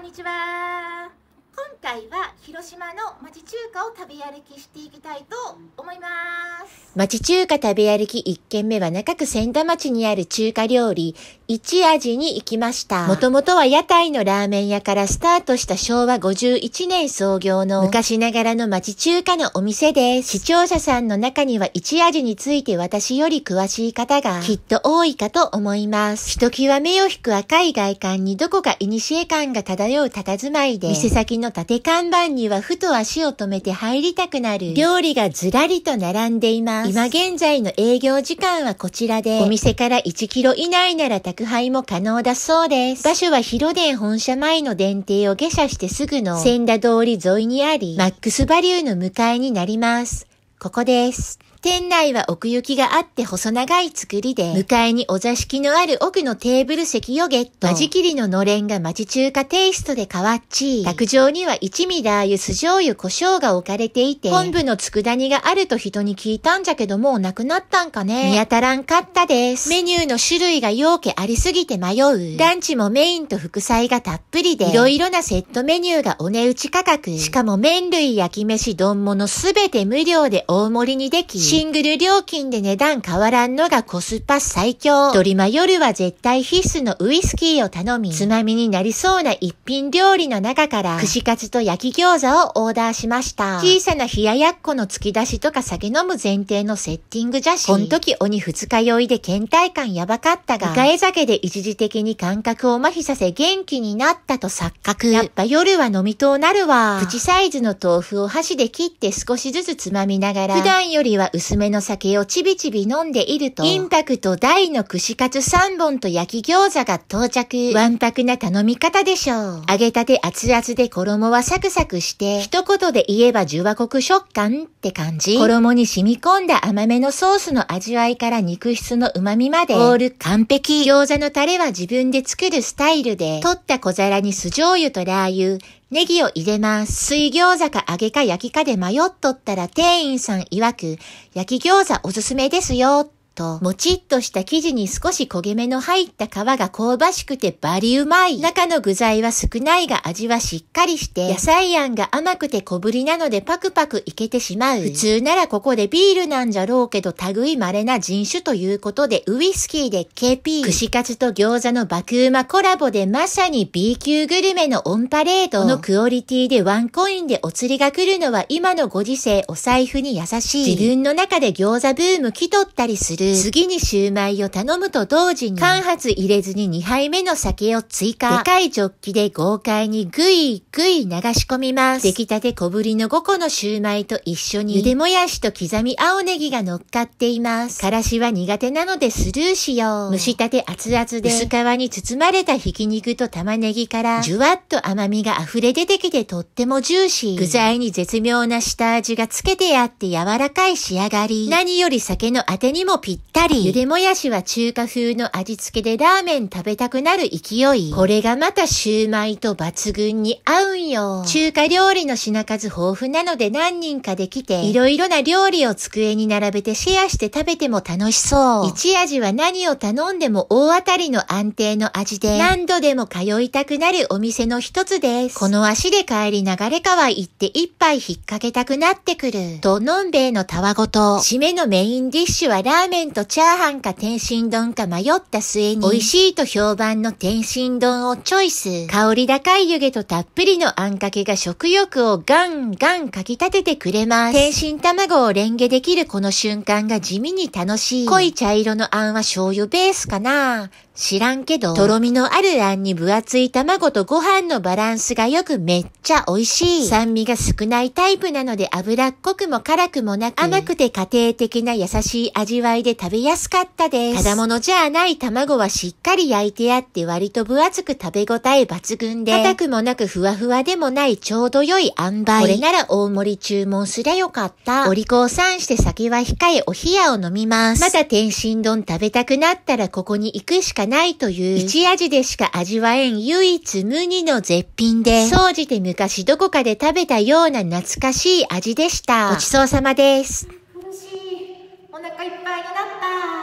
こんにちは。今回は広島の町中華を食べ歩きしていきたいと思います。町中華食べ歩き1軒目は中区千田町にある中華料理、一味に行きました。もともとは屋台のラーメン屋からスタートした昭和51年創業の昔ながらの町中華のお店で視聴者さんの中には一味について私より詳しい方がきっと多いかと思います。ひときわ目を引く赤い外観にどこか古感が漂う佇まいで、店先のの縦看板にはふと足を止めて入りたくなる料理がずらりと並んでいます。今現在の営業時間はこちらで、お店から1キロ以内なら宅配も可能だそうです。場所は広電本社前の電停を下車してすぐの千田通り沿いにあり、マックスバリューの向かいになります。ここです。店内は奥行きがあって細長い作りで、向かいにお座敷のある奥のテーブル席をゲット。間仕切りののれんが町中華テイストで変わっち、卓上には一味ラー油、酢醤油、胡椒が置かれていて、昆布の佃煮があると人に聞いたんじゃけどもうなくなったんかね。見当たらんかったです。メニューの種類が容器ありすぎて迷う。ランチもメインと副菜がたっぷりで、いろいろなセットメニューがお値打ち価格。しかも麺類、焼き飯、丼物すべて無料で大盛りにでき、シングル料金で値段変わらんのがコスパ最強。ドリマ夜は絶対必須のウイスキーを頼み、つまみになりそうな一品料理の中から、串カツと焼き餃子をオーダーしました。小さな冷ややっこの突き出しとか酒飲む前提のセッティングじゃし、こん時鬼二日酔いで倦怠感やばかったが、替え酒で一時的に感覚を麻痺させ元気になったと錯覚。やっぱ夜は飲みとなるわ。プチサイズの豆腐を箸で切って少しずつつまみながら、普段よりは薄めの酒をちびちび飲んでいると、インパクト大の串カツ3本と焼き餃子が到着。わんぱくな頼み方でしょう。揚げたて熱々で衣はサクサクして、一言で言えば十和国食感って感じ。衣に染み込んだ甘めのソースの味わいから肉質の旨味まで、オール完璧。餃子のタレは自分で作るスタイルで、取った小皿に酢醤油とラー油、ネギを入れます。水餃子か揚げか焼きかで迷っとったら店員さん曰く、焼き餃子おすすめですよと、もちっとした生地に少し焦げ目の入った皮が香ばしくてバリうまい。中の具材は少ないが味はしっかりして、野菜あんが甘くて小ぶりなのでパクパクいけてしまう。普通ならここでビールなんじゃろうけど、類稀な人種ということで、ウイスキーで KP、串カツと餃子の爆うまコラボでまさに B 級グルメのオンパレード。このクオリティでワンコインでお釣りが来るのは今のご時世お財布に優しい。自分の中で餃子ブーム来とったりする。次にシューマイを頼むと同時に、間髪入れずに2杯目の酒を追加。でかいジョッキで豪快にぐいぐい流し込みます。出来たて小ぶりの5個のシューマイと一緒に、茹でもやしと刻み青ネギが乗っかっています。からしは苦手なのでスルーしよう。蒸したて熱々で、薄皮に包まれたひき肉と玉ねぎから、じゅわっと甘みが溢れ出てきてとってもジューシー。具材に絶妙な下味がつけてあって柔らかい仕上がり。何より酒のあてにもぴっったり。ゆでもやしは中華風の味付けでラーメン食べたくなる勢い。これがまたシューマイと抜群に合うんよ。中華料理の品数豊富なので何人かできて、いろいろな料理を机に並べてシェアして食べても楽しそう。一味は何を頼んでも大当たりの安定の味で、何度でも通いたくなるお店の一つです。この足で帰り流れ川行って一杯引っ掛けたくなってくる。と、のんべいのたわごと、締めのメインディッシュはラーメン1チャーハンか天津丼か迷った末に、美味しいと評判の天津丼をチョイス。香り高い湯気とたっぷりのあんかけが食欲をガンガンかき立ててくれます。天津卵をレンゲできるこの瞬間が地味に楽しい。濃い茶色のあんは醤油ベースかな知らんけど、とろみのあるあんに分厚い卵とご飯のバランスが良くめっちゃ美味しい。酸味が少ないタイプなので脂っこくも辛くもなく、甘くて家庭的な優しい味わいでで食べやすかったです。ただものじゃない卵はしっかり焼いてあって割と分厚く食べ応え抜群で、硬くもなくふわふわでもないちょうど良い塩梅。これなら大盛り注文すりゃよかった。お利口さんして酒は控えお冷やを飲みます。また天津丼食べたくなったらここに行くしかないという、一味でしか味わえん唯一無二の絶品で、総じて昔どこかで食べたような懐かしい味でした。ごちそうさまです。いっぱいにな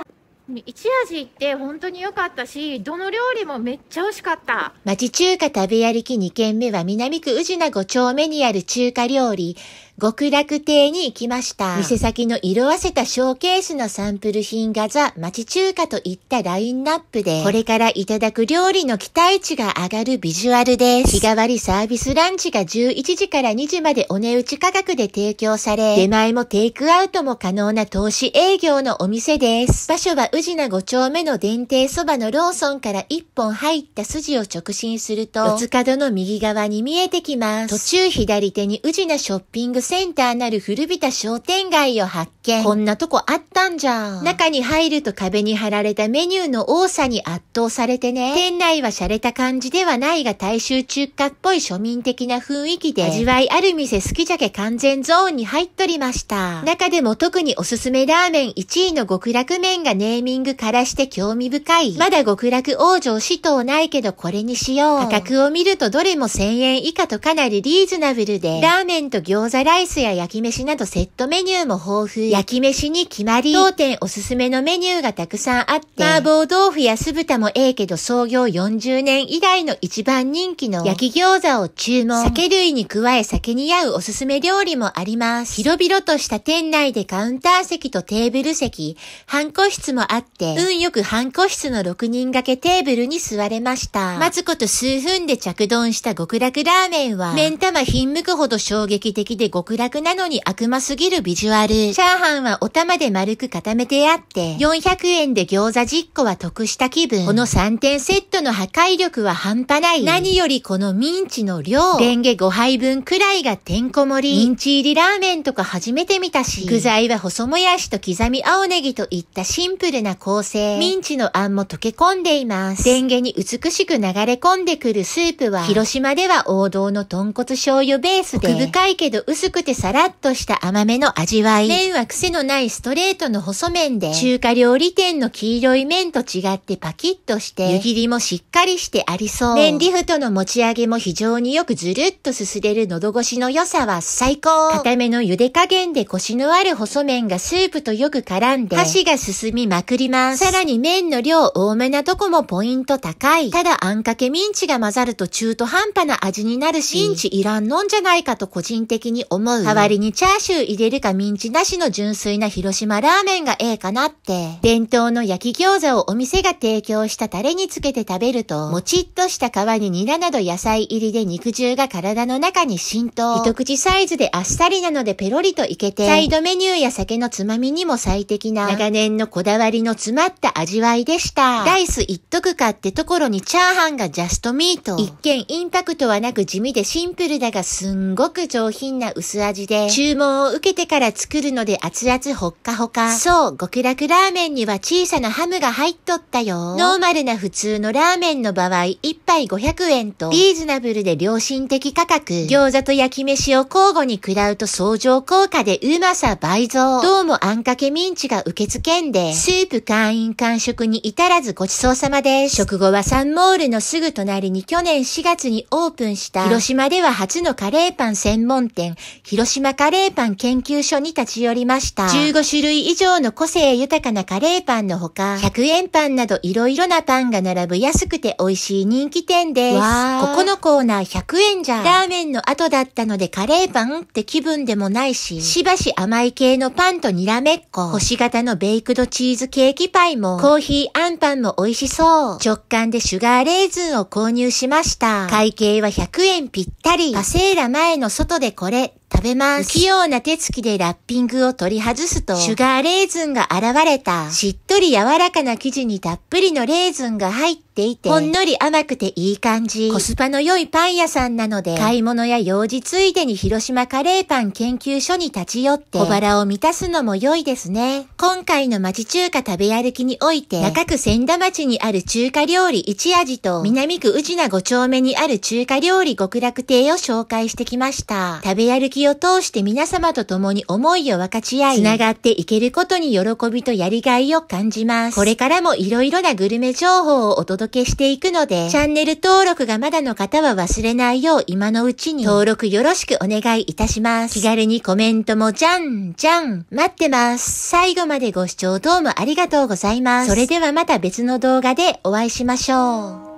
った一味って本当に良かったし、どの料理もめっちゃ美味しかった。町中華食べ歩き2軒目は南区宇品5丁目にある中華料理、極楽亭に行きました。店先の色あせたショーケースのサンプル品がザ、町中華といったラインナップで、これからいただく料理の期待値が上がるビジュアルです。日替わりサービスランチが11時から2時までお値打ち価格で提供され、出前もテイクアウトも可能な投資営業のお店です。場所は宇品5丁目の電停そばのローソンから1本入った筋を直進すると、四つ角の右側に見えてきます。途中左手に宇品ショッピングセンターなる古びた商店街を発見。こんなとこあったんじゃ。中に入ると壁に貼られたメニューの多さに圧倒されてね。店内は洒落た感じではないが大衆中華っぽい庶民的な雰囲気で、味わいある店好きじゃけ完全ゾーンに入っとりました。中でも特におすすめラーメン1位の極楽麺がネーミミングからして興味深い。まだ極楽王女死闘ないけどこれにしよう。価格を見るとどれも1000円以下とかなりリーズナブルで、ラーメンと餃子ライスや焼き飯などセットメニューも豊富。焼き飯に決まり、当店おすすめのメニューがたくさんあって、麻婆豆腐や酢豚もええけど創業40年以来の一番人気の焼き餃子を注文。酒類に加え酒に合うおすすめ料理もあります。広々とした店内でカウンター席とテーブル席、半個室もああって、運よく半個室の6人掛けテーブルに座れました。待つこと数分で着丼した極楽ラーメンは、麺玉ひんむくほど衝撃的で極楽なのに悪魔すぎるビジュアル。チャーハンはお玉で丸く固めてあって、400円で餃子10個は得した気分。この3点セットの破壊力は半端ない。何よりこのミンチの量。レンゲ5杯分くらいがてんこ盛り。ミンチ入りラーメンとか初めて見たし、具材は細もやしと刻み青ネギといったシンプルなな構成、ミンチのあも溶け込んでいます。電源に美しく流れ込んでくるスープは、広島では王道の豚骨醤油ベースで、深いけど薄くてさらっとした甘めの味わい。麺は癖のないストレートの細麺で、中華料理店の黄色い麺と違ってパキッとして、湯切りもしっかりしてありそう。麺リフトの持ち上げも非常によくずるっとすすれる喉越しの良さは最高。固めの茹で加減でコシのある細麺がスープとよく絡んで、箸が進みまくるります。さらに麺の量多めなとこもポイント高い。ただあんかけミンチが混ざると中途半端な味になるし、ミンチいらんのんじゃないかと個人的に思う。代わりにチャーシュー入れるかミンチなしの純粋な広島ラーメンがええかなって。伝統の焼き餃子をお店が提供したタレにつけて食べると、もちっとした皮にニラなど野菜入りで肉汁が体の中に浸透。一口サイズであっさりなのでペロリといけて、サイドメニューや酒のつまみにも最適な、長年のこだわりりの詰まった味わいでした。ダイス一徳かってところにチャーハンがジャストミート。一見インパクトはなく地味でシンプルだがすんごく上品な薄味で、注文を受けてから作るので熱々ほっかほか。そう、極楽ラーメンには小さなハムが入っとったよ。ノーマルな普通のラーメンの場合、1杯500円と、リーズナブルで良心的価格。餃子と焼き飯を交互に食らうと相乗効果でうまさ倍増。どうもあんかけミンチが受け付けんで、スーープ会員完食に至らずごちそうさまです。食後はサンモールのすぐ隣に去年4月にオープンした広島では初のカレーパン専門店、広島カレーパン研究所に立ち寄りました。15種類以上の個性豊かなカレーパンのほか、100円パンなど色々なパンが並ぶ安くて美味しい人気店です。ここのコーナー100円じゃ、ラーメンの後だったのでカレーパンって気分でもないし、しばし甘い系のパンとにらめっこ、星型のベイクドチーズケーキパイもコーヒーあんパンも美味しそう。直感でシュガーレーズンを購入しました。会計は100円ぴったり。パセーラ前の外でこれ食べます。器用な手つきでラッピングを取り外すと、シュガーレーズンが現れた、しっとり柔らかな生地にたっぷりのレーズンが入っていて、ほんのり甘くていい感じ。コスパの良いパン屋さんなので、買い物や用事ついでに広島カレーパン研究所に立ち寄って、小腹を満たすのも良いですね。今回の町中華食べ歩きにおいて、中区千田町にある中華料理一味と、南区宇品五丁目にある中華料理極楽亭を紹介してきました。食べ歩き劇を通して皆様と共に思いを分かち合い、繋がっていけることに喜びとやりがいを感じます。これからも色々なグルメ情報をお届けしていくので、チャンネル登録がまだの方は忘れないよう今のうちに登録よろしくお願いいたします。気軽にコメントもじゃんじゃん待ってます。最後までご視聴どうもありがとうございます。それではまた別の動画でお会いしましょう。